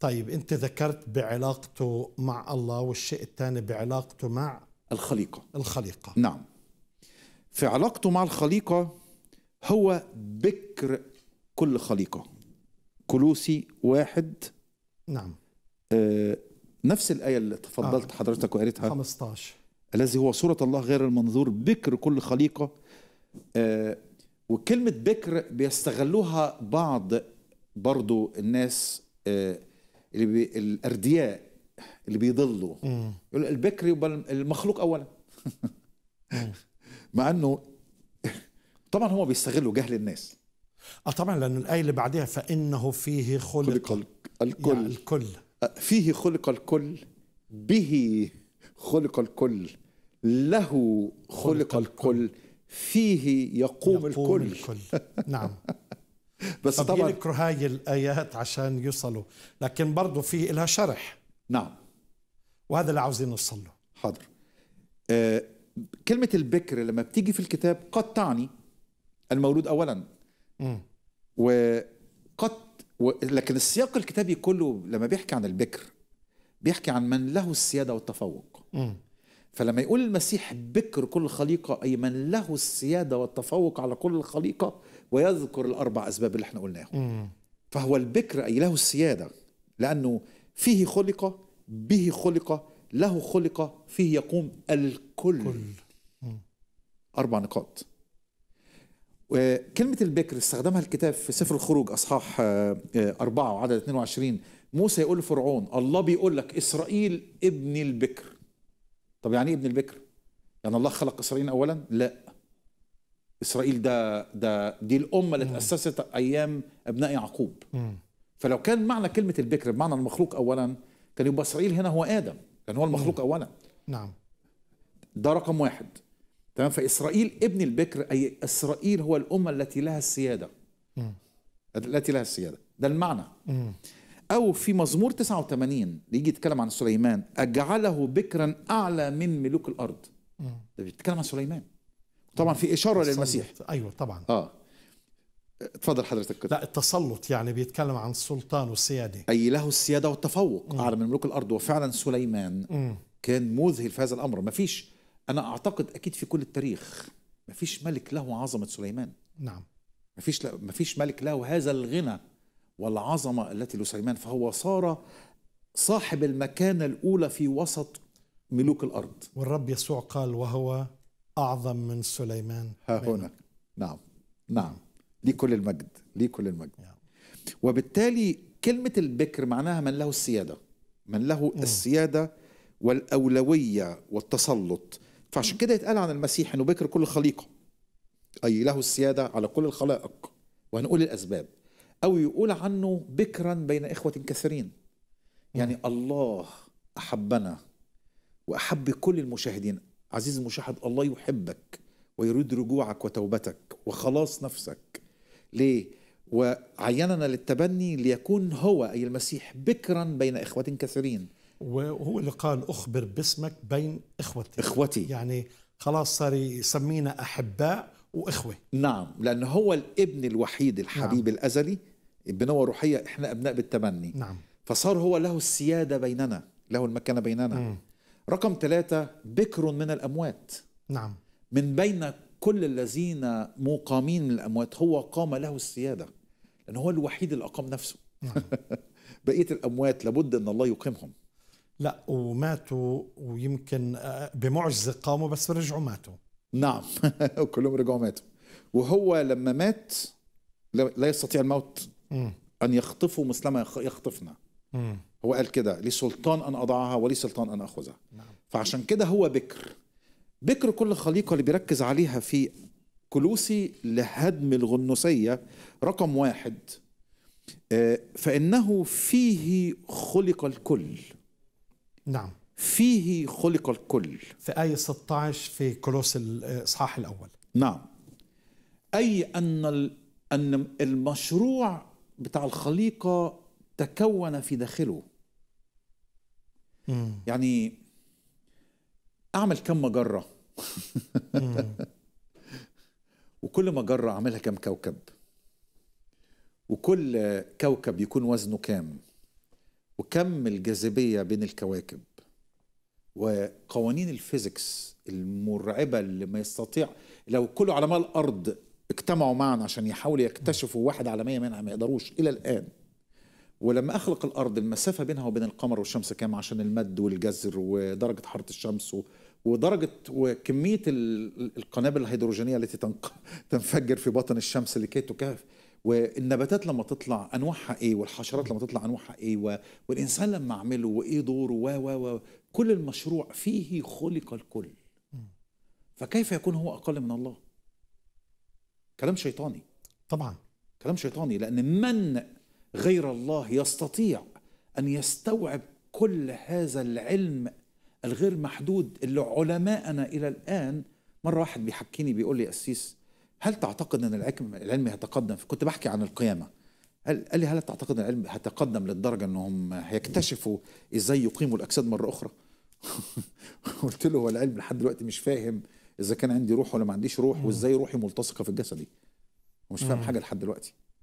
طيب انت ذكرت بعلاقته مع الله والشيء الثاني بعلاقته مع الخليقه الخليقه نعم في علاقته مع الخليقه هو بكر كل خليقه كلوسي واحد نعم آه نفس الايه اللي تفضلت آه. حضرتك وقريتها 15 الذي هو صوره الله غير المنظور بكر كل خليقه آه وكلمه بكر بيستغلوها بعض برضو الناس آه اللي بي الاردياء اللي بيضلوا يقول البكري المخلوق اولا مع انه طبعا هم بيستغلوا جهل الناس اه طبعا لان الايه اللي بعدها فانه فيه خلق, خلق الكل يعني الكل فيه خلق الكل به خلق الكل له خلق, خلق الكل, الكل فيه يقوم, يقوم الكل, الكل. نعم بس طبعا بيذكروا هاي الايات عشان يوصلوا لكن برضه في لها شرح نعم وهذا اللي عاوزين نوصل له حاضر آه كلمه البكر لما بتيجي في الكتاب قد تعني المولود اولا امم وقد و... لكن السياق الكتابي كله لما بيحكي عن البكر بيحكي عن من له السياده والتفوق امم فلما يقول المسيح بكر كل خليقة أي من له السيادة والتفوق على كل الخليقة ويذكر الأربع أسباب اللي احنا قلناهم فهو البكر أي له السيادة لأنه فيه خلق به خلق له خلق فيه يقوم الكل كل. أربع نقاط وكلمة البكر استخدمها الكتاب في سفر الخروج أصحاح آه، آه، أربعة وعدد 22 موسى يقول لفرعون الله بيقول لك إسرائيل ابن البكر طب يعني ايه ابن البكر؟ يعني الله خلق اسرائيل اولا؟ لا اسرائيل ده ده دي الامه اللي تاسست ايام ابناء يعقوب فلو كان معنى كلمه البكر بمعنى المخلوق اولا كان يبقى اسرائيل هنا هو ادم كان هو المخلوق اولا نعم ده رقم واحد تمام فاسرائيل ابن البكر اي اسرائيل هو الامه التي لها السياده التي لها السياده ده المعنى أو في مزمور 89 يجي يتكلم عن سليمان أجعله بكرا أعلى من ملوك الأرض ده بيتكلم عن سليمان طبعا في إشارة التسلط. للمسيح أيوة طبعا آه اتفضل حضرتك كده لا التسلط يعني بيتكلم عن السلطان والسيادة أي له السيادة والتفوق مم. أعلى من ملوك الأرض وفعلا سليمان مم. كان مذهل في هذا الأمر ما فيش أنا أعتقد أكيد في كل التاريخ ما فيش ملك له عظمة سليمان نعم ما فيش ما فيش ملك له هذا الغنى والعظمة التي لسليمان فهو صار صاحب المكانة الأولى في وسط ملوك الأرض والرب يسوع قال وهو أعظم من سليمان ها هنا نعم نعم ليه كل المجد ليه كل المجد نعم. وبالتالي كلمة البكر معناها من له السيادة من له م. السيادة والأولوية والتسلط فعشان كده يتقال عن المسيح أنه بكر كل خليقة أي له السيادة على كل الخلائق وهنقول الأسباب أو يقول عنه بكرا بين إخوة كثيرين يعني الله أحبنا وأحب كل المشاهدين عزيزي المشاهد الله يحبك ويريد رجوعك وتوبتك وخلاص نفسك ليه؟ وعيننا للتبني ليكون هو أي المسيح بكرا بين إخوة كثيرين وهو اللي قال أخبر باسمك بين إخوتي إخوتي يعني خلاص صار يسمينا أحباء واخوه نعم لانه هو الابن الوحيد الحبيب نعم. الازلي بنوة روحية احنا ابناء بالتبني نعم فصار هو له السيادة بيننا له المكانة بيننا مم. رقم ثلاثة بكر من الأموات نعم من بين كل الذين مقامين من الأموات هو قام له السيادة لأنه هو الوحيد اللي أقام نفسه نعم. بقية الأموات لابد أن الله يقيمهم لا وماتوا ويمكن آه، بمعجزة قاموا بس رجعوا ماتوا نعم وكلهم رجعوا ماتوا وهو لما مات لا يستطيع الموت أن يخطفه مثلما يخطفنا هو قال كده لي سلطان أن أضعها ولي سلطان أن أخذها نعم. فعشان كده هو بكر بكر كل خليقة اللي بيركز عليها في كلوسي لهدم الغنوسية رقم واحد آه، فإنه فيه خلق الكل نعم فيه خلق الكل في آية 16 في كولوس الإصحاح الأول نعم أي أن أن المشروع بتاع الخليقة تكون في داخله مم. يعني أعمل كم مجرة وكل مجرة أعملها كم كوكب وكل كوكب يكون وزنه كام وكم الجاذبية بين الكواكب وقوانين الفيزيكس المرعبه اللي ما يستطيع لو كل علماء الارض اجتمعوا معا عشان يحاولوا يكتشفوا واحد على 100 منها ما يقدروش الى الان ولما اخلق الارض المسافه بينها وبين القمر والشمس كام عشان المد والجزر ودرجه حراره الشمس ودرجه وكميه القنابل الهيدروجينيه التي تنفجر في بطن الشمس لكي تكاف والنباتات لما تطلع انواعها ايه والحشرات لما تطلع انواعها ايه والانسان لما اعمله وايه دوره و و و كل المشروع فيه خلق الكل فكيف يكون هو أقل من الله كلام شيطاني طبعا كلام شيطاني لأن من غير الله يستطيع أن يستوعب كل هذا العلم الغير محدود اللي علماءنا إلى الآن مرة واحد بيحكيني بيقول لي أسيس هل تعتقد أن العلم العلم يتقدم كنت بحكي عن القيامة قال لي هل تعتقد العلم هتقدم للدرجة أنهم هيكتشفوا إزاي يقيموا الأجساد مرة أخرى قلت له هو العلم لحد دلوقتي مش فاهم اذا كان عندي روح ولا ما عنديش روح وازاي روحي ملتصقه في جسدي. ومش فاهم حاجه لحد دلوقتي